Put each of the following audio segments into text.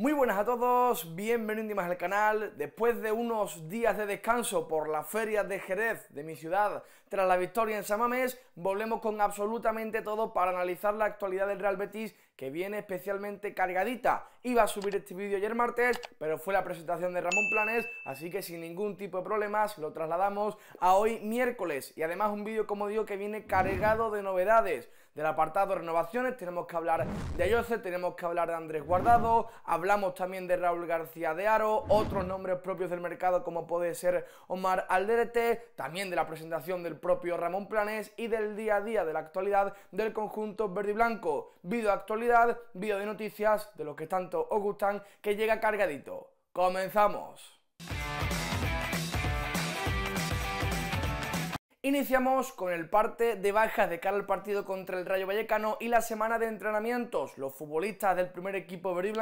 Muy buenas a todos, bienvenidos más al canal. Después de unos días de descanso por las ferias de Jerez de mi ciudad, tras la victoria en Samamés, volvemos con absolutamente todo para analizar la actualidad del Real Betis que viene especialmente cargadita. Iba a subir este vídeo ayer martes, pero fue la presentación de Ramón Planes, así que sin ningún tipo de problemas lo trasladamos a hoy miércoles. Y además un vídeo, como digo, que viene cargado de novedades. Del apartado renovaciones tenemos que hablar de Ayose, tenemos que hablar de Andrés Guardado, hablamos también de Raúl García de Aro, otros nombres propios del mercado como puede ser Omar Alderete, también de la presentación del propio Ramón Planes y del día a día de la actualidad del conjunto verde y blanco. Vídeo actualidad vídeo de noticias de los que tanto os gustan, que llega cargadito. ¡Comenzamos! Iniciamos con el parte de bajas de cara al partido contra el Rayo Vallecano y la semana de entrenamientos. Los futbolistas del primer equipo verde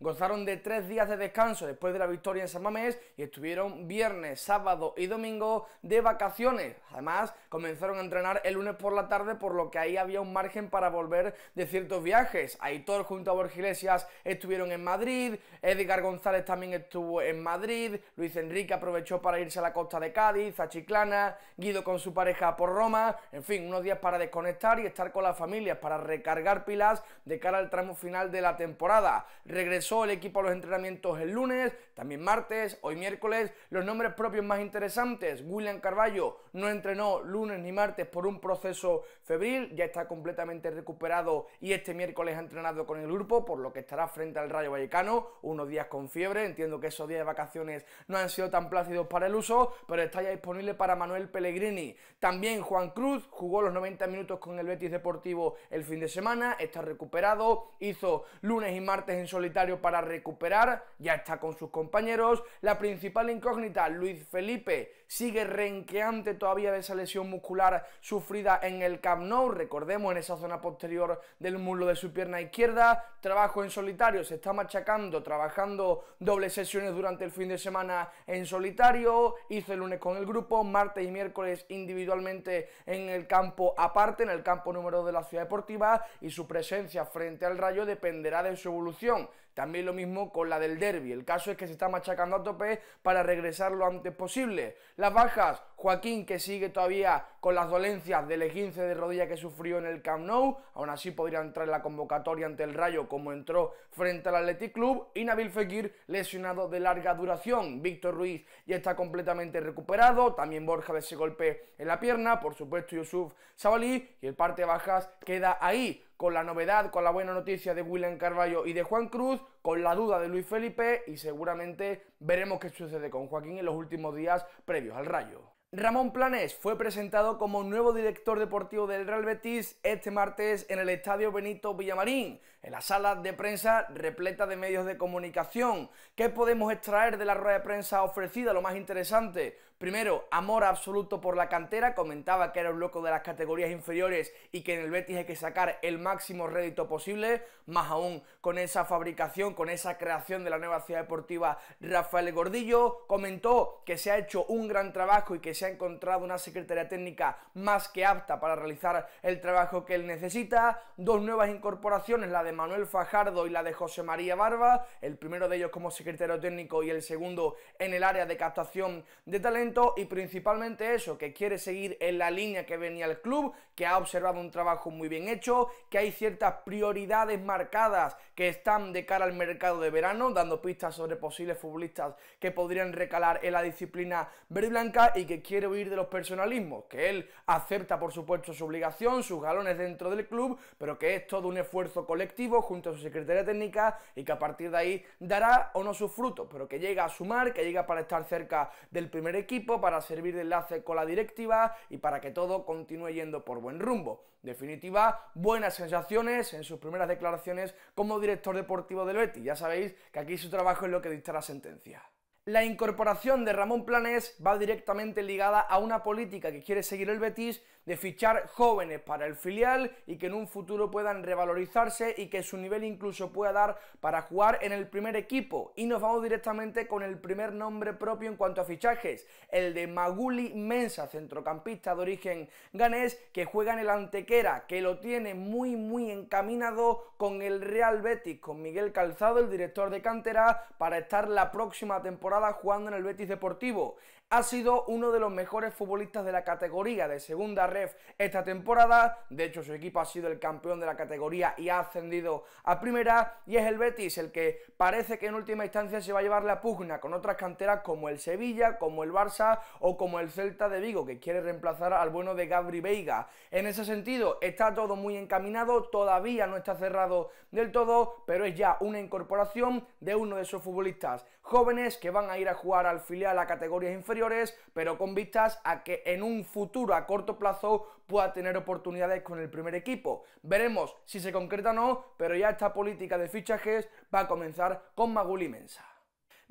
gozaron de tres días de descanso después de la victoria en San Mamés y estuvieron viernes, sábado y domingo de vacaciones. Además, comenzaron a entrenar el lunes por la tarde, por lo que ahí había un margen para volver de ciertos viajes. Aitor junto a Iglesias estuvieron en Madrid, Edgar González también estuvo en Madrid, Luis Enrique aprovechó para irse a la costa de Cádiz, a Chiclana, Guido con su pareja por Roma, en fin, unos días para desconectar y estar con las familias, para recargar pilas de cara al tramo final de la temporada. Regresó el equipo a los entrenamientos el lunes, también martes, hoy miércoles. Los nombres propios más interesantes, William Carballo no entrenó lunes ni martes por un proceso febril, ya está completamente recuperado y este miércoles ha entrenado con el grupo, por lo que estará frente al Rayo Vallecano, unos días con fiebre, entiendo que esos días de vacaciones no han sido tan plácidos para el uso, pero está ya disponible para Manuel Pellegrini también Juan Cruz jugó los 90 minutos con el Betis Deportivo el fin de semana, está recuperado, hizo lunes y martes en solitario para recuperar, ya está con sus compañeros. La principal incógnita, Luis Felipe, sigue renqueante todavía de esa lesión muscular sufrida en el Camp Nou, recordemos en esa zona posterior del muslo de su pierna izquierda, trabajo en solitario, se está machacando, trabajando dobles sesiones durante el fin de semana en solitario, hizo el lunes con el grupo, martes y miércoles individualmente en el campo aparte, en el campo número de la ciudad deportiva y su presencia frente al Rayo dependerá de su evolución. También lo mismo con la del derby. El caso es que se está machacando a tope para regresar lo antes posible. Las bajas, Joaquín que sigue todavía con las dolencias del esguince de rodilla que sufrió en el Camp Nou, aún así podría entrar en la convocatoria ante el Rayo como entró frente al Athletic Club y Nabil Fekir lesionado de larga duración. Víctor Ruiz ya está completamente recuperado, también Borja de ese golpe en la pierna, por supuesto Yusuf Sabalí y el parte bajas queda ahí con la novedad, con la buena noticia de William Carballo y de Juan Cruz, con la duda de Luis Felipe y seguramente veremos qué sucede con Joaquín en los últimos días previos al Rayo. Ramón Planes fue presentado como nuevo director deportivo del Real Betis este martes en el Estadio Benito Villamarín, en la sala de prensa repleta de medios de comunicación. ¿Qué podemos extraer de la rueda de prensa ofrecida? Lo más interesante, primero, amor absoluto por la cantera, comentaba que era un loco de las categorías inferiores y que en el Betis hay que sacar el máximo rédito posible, más aún con esa fabricación, con esa creación de la nueva ciudad deportiva Rafael Gordillo, comentó que se ha hecho un gran trabajo y que se se ha encontrado una secretaria técnica más que apta para realizar el trabajo que él necesita, dos nuevas incorporaciones, la de Manuel Fajardo y la de José María Barba, el primero de ellos como secretario técnico y el segundo en el área de captación de talento y principalmente eso, que quiere seguir en la línea que venía el club, que ha observado un trabajo muy bien hecho, que hay ciertas prioridades marcadas que están de cara al mercado de verano, dando pistas sobre posibles futbolistas que podrían recalar en la disciplina verde y blanca y que quiere huir de los personalismos, que él acepta por supuesto su obligación, sus galones dentro del club, pero que es todo un esfuerzo colectivo junto a su secretaria técnica y que a partir de ahí dará o no sus frutos, pero que llega a sumar, que llega para estar cerca del primer equipo, para servir de enlace con la directiva y para que todo continúe yendo por buen rumbo. Definitiva, buenas sensaciones en sus primeras declaraciones como director deportivo del Betis. Ya sabéis que aquí su trabajo es lo que dicta la sentencia. La incorporación de Ramón Planes va directamente ligada a una política que quiere seguir el Betis de fichar jóvenes para el filial y que en un futuro puedan revalorizarse y que su nivel incluso pueda dar para jugar en el primer equipo. Y nos vamos directamente con el primer nombre propio en cuanto a fichajes, el de Maguli Mensa, centrocampista de origen ganés, que juega en el Antequera, que lo tiene muy muy encaminado con el Real Betis, con Miguel Calzado, el director de cantera, para estar la próxima temporada jugando en el Betis Deportivo ha sido uno de los mejores futbolistas de la categoría de segunda ref esta temporada. De hecho, su equipo ha sido el campeón de la categoría y ha ascendido a primera. Y es el Betis el que parece que en última instancia se va a llevar la pugna con otras canteras como el Sevilla, como el Barça o como el Celta de Vigo, que quiere reemplazar al bueno de Gabri Veiga. En ese sentido, está todo muy encaminado, todavía no está cerrado del todo, pero es ya una incorporación de uno de esos futbolistas jóvenes que van a ir a jugar al filial a categorías inferiores, pero con vistas a que en un futuro a corto plazo pueda tener oportunidades con el primer equipo. Veremos si se concreta o no, pero ya esta política de fichajes va a comenzar con Maguli Mensa.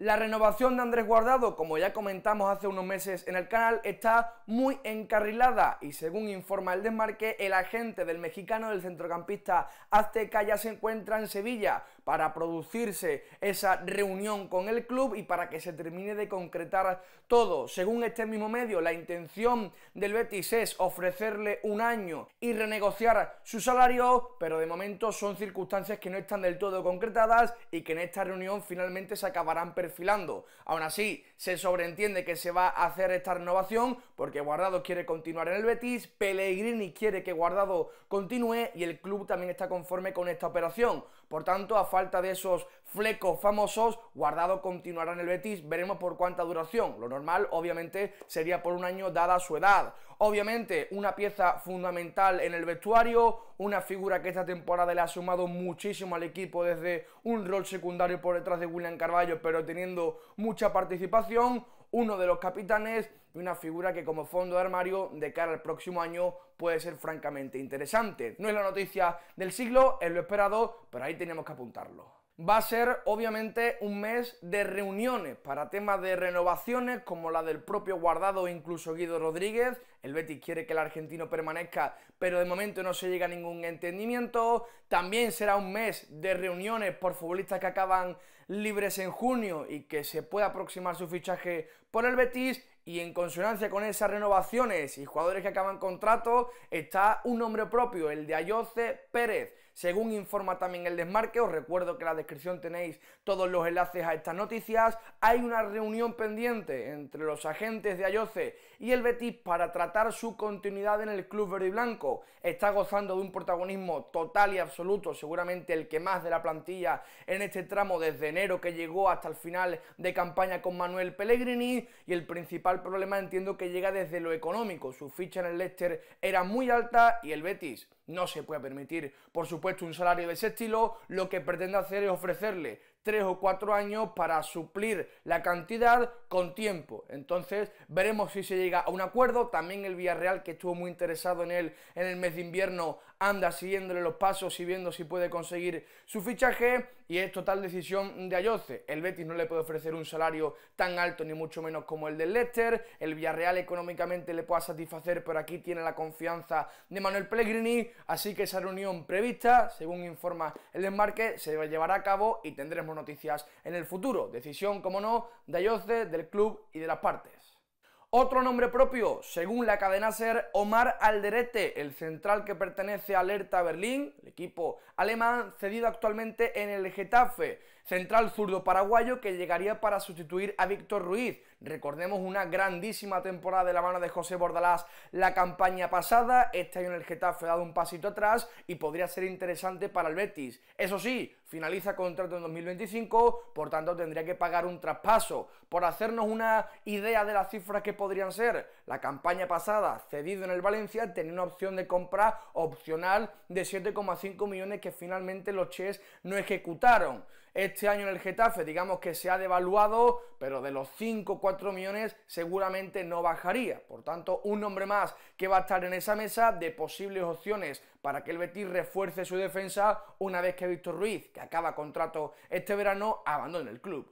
La renovación de Andrés Guardado, como ya comentamos hace unos meses en el canal, está muy encarrilada y según informa el desmarque, el agente del mexicano del centrocampista Azteca ya se encuentra en Sevilla para producirse esa reunión con el club y para que se termine de concretar todo. Según este mismo medio, la intención del Betis es ofrecerle un año y renegociar su salario, pero de momento son circunstancias que no están del todo concretadas y que en esta reunión finalmente se acabarán perfectamente filando. Aún así, se sobreentiende que se va a hacer esta renovación porque Guardado quiere continuar en el Betis, Pellegrini quiere que Guardado continúe y el club también está conforme con esta operación. Por tanto, a falta de esos flecos famosos, Guardado continuará en el Betis, veremos por cuánta duración. Lo normal, obviamente, sería por un año dada su edad. Obviamente, una pieza fundamental en el vestuario, una figura que esta temporada le ha sumado muchísimo al equipo desde un rol secundario por detrás de William Carballo, pero teniendo mucha participación, uno de los capitanes una figura que como fondo de armario de cara al próximo año puede ser francamente interesante. No es la noticia del siglo, es lo esperado, pero ahí tenemos que apuntarlo va a ser obviamente un mes de reuniones para temas de renovaciones como la del propio Guardado incluso Guido Rodríguez. El Betis quiere que el argentino permanezca, pero de momento no se llega a ningún entendimiento. También será un mes de reuniones por futbolistas que acaban libres en junio y que se pueda aproximar su fichaje por el Betis y en consonancia con esas renovaciones y jugadores que acaban contrato está un nombre propio, el de Ayoce Pérez. Según informa también el desmarque, os recuerdo que en la descripción tenéis todos los enlaces a estas noticias. Hay una reunión pendiente entre los agentes de Ayoce y el Betis para tratar su continuidad en el club verde y blanco. Está gozando de un protagonismo total y absoluto, seguramente el que más de la plantilla en este tramo desde enero que llegó hasta el final de campaña con Manuel Pellegrini. Y el principal problema entiendo que llega desde lo económico. Su ficha en el Leicester era muy alta y el Betis no se puede permitir, por supuesto, un salario de ese estilo. Lo que pretende hacer es ofrecerle tres o cuatro años para suplir la cantidad con tiempo. Entonces veremos si se llega a un acuerdo. También el Villarreal, que estuvo muy interesado en él en el mes de invierno, anda siguiéndole los pasos y viendo si puede conseguir su fichaje y es total decisión de Ayoce. El Betis no le puede ofrecer un salario tan alto ni mucho menos como el del Leicester, el Villarreal económicamente le pueda satisfacer, pero aquí tiene la confianza de Manuel Pellegrini, así que esa reunión prevista, según informa el desmarque, se llevará a cabo y tendremos noticias en el futuro. Decisión, como no, de Ayoce, del club y de las partes. Otro nombre propio, según la cadena SER, Omar Alderete, el central que pertenece a Alerta Berlín, el equipo alemán cedido actualmente en el Getafe central zurdo paraguayo que llegaría para sustituir a Víctor Ruiz. Recordemos una grandísima temporada de la mano de José Bordalás la campaña pasada, este año en el Getafe ha dado un pasito atrás y podría ser interesante para el Betis. Eso sí, finaliza contrato en 2025, por tanto tendría que pagar un traspaso. Por hacernos una idea de las cifras que podrían ser, la campaña pasada, cedido en el Valencia, tenía una opción de compra opcional de 7,5 millones que finalmente los Chess no ejecutaron. Este año en el Getafe, digamos que se ha devaluado, pero de los 5 o 4 millones seguramente no bajaría. Por tanto, un nombre más que va a estar en esa mesa de posibles opciones para que el Betis refuerce su defensa una vez que Víctor Ruiz, que acaba contrato este verano, abandone el club.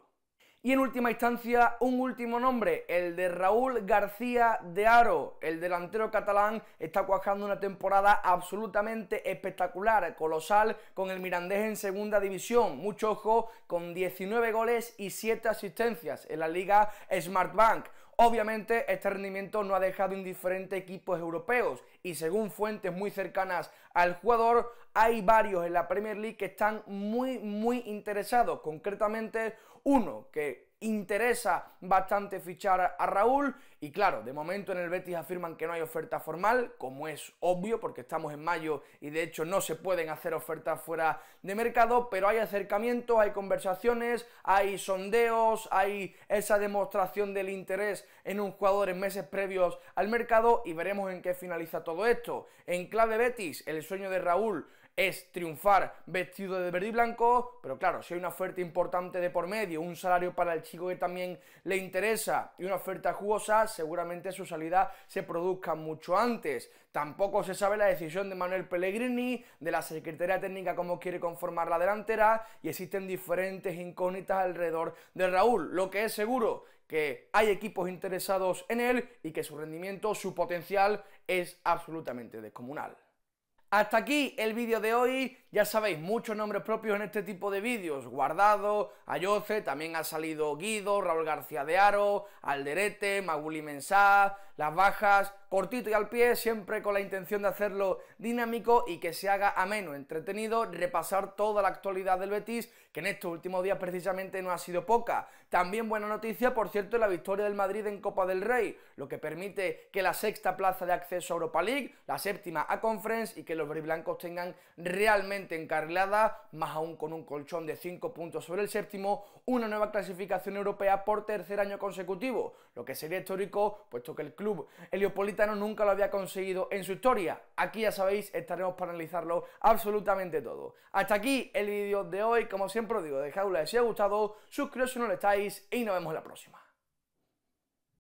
Y en última instancia, un último nombre, el de Raúl García de Aro. El delantero catalán está cuajando una temporada absolutamente espectacular, colosal, con el Mirandés en segunda división. Mucho ojo, con 19 goles y 7 asistencias en la Liga Smartbank. Obviamente, este rendimiento no ha dejado indiferente equipos europeos y según fuentes muy cercanas al jugador, hay varios en la Premier League que están muy, muy interesados. Concretamente, uno que interesa bastante fichar a Raúl. Y claro, de momento en el Betis afirman que no hay oferta formal, como es obvio, porque estamos en mayo y de hecho no se pueden hacer ofertas fuera de mercado, pero hay acercamientos, hay conversaciones, hay sondeos, hay esa demostración del interés en un jugador en meses previos al mercado y veremos en qué finaliza todo esto. En clave Betis, el sueño de Raúl es triunfar vestido de verde y blanco, pero claro, si hay una oferta importante de por medio, un salario para el chico que también le interesa y una oferta jugosa, seguramente su salida se produzca mucho antes. Tampoco se sabe la decisión de Manuel Pellegrini, de la Secretaría Técnica, cómo quiere conformar la delantera y existen diferentes incógnitas alrededor de Raúl. Lo que es seguro que hay equipos interesados en él y que su rendimiento, su potencial es absolutamente descomunal. Hasta aquí el vídeo de hoy. Ya sabéis, muchos nombres propios en este tipo de vídeos. Guardado, Ayoce, también ha salido Guido, Raúl García de Aro, Alderete, Maguli Mensah, Las Bajas, cortito y al pie, siempre con la intención de hacerlo dinámico y que se haga ameno, entretenido, repasar toda la actualidad del Betis, que en estos últimos días precisamente no ha sido poca. También buena noticia, por cierto, la victoria del Madrid en Copa del Rey, lo que permite que la sexta plaza de acceso a Europa League, la séptima a Conference y que los Briblancos tengan realmente Totalmente más aún con un colchón de 5 puntos sobre el séptimo, una nueva clasificación europea por tercer año consecutivo, lo que sería histórico puesto que el club heliopolitano nunca lo había conseguido en su historia. Aquí ya sabéis, estaremos para analizarlo absolutamente todo. Hasta aquí el vídeo de hoy, como siempre os digo, un like si os ha gustado, suscribiros si no lo estáis y nos vemos en la próxima.